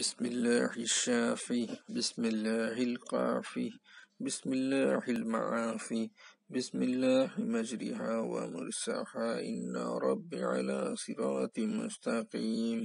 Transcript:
بسم الله الشافي بسم الله القافي بسم الله المعافي بسم الله مجرها ومرساها إن ربي على صراط مستقيم